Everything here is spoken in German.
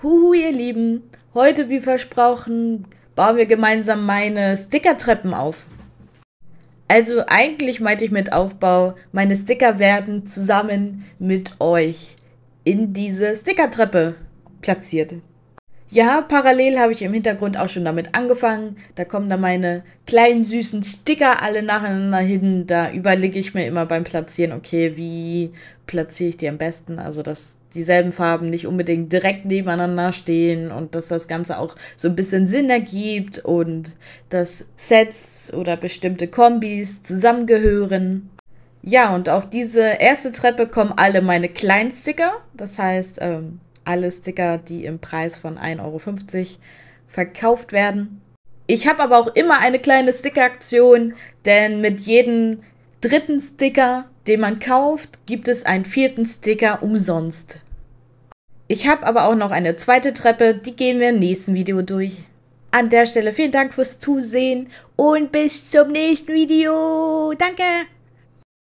Huhu, ihr Lieben. Heute, wie versprochen, bauen wir gemeinsam meine Stickertreppen auf. Also eigentlich meinte ich mit Aufbau, meine Sticker werden zusammen mit euch in diese Stickertreppe platziert. Ja, parallel habe ich im Hintergrund auch schon damit angefangen. Da kommen dann meine kleinen süßen Sticker alle nacheinander hin. Da überlege ich mir immer beim Platzieren, okay, wie platziere ich die am besten? Also, dass dieselben Farben nicht unbedingt direkt nebeneinander stehen und dass das Ganze auch so ein bisschen Sinn ergibt und dass Sets oder bestimmte Kombis zusammengehören. Ja, und auf diese erste Treppe kommen alle meine kleinen Sticker. Das heißt, ähm, alle Sticker, die im Preis von 1,50 Euro verkauft werden. Ich habe aber auch immer eine kleine Sticker-Aktion, denn mit jedem dritten Sticker, den man kauft, gibt es einen vierten Sticker umsonst. Ich habe aber auch noch eine zweite Treppe, die gehen wir im nächsten Video durch. An der Stelle vielen Dank fürs Zusehen und bis zum nächsten Video. Danke!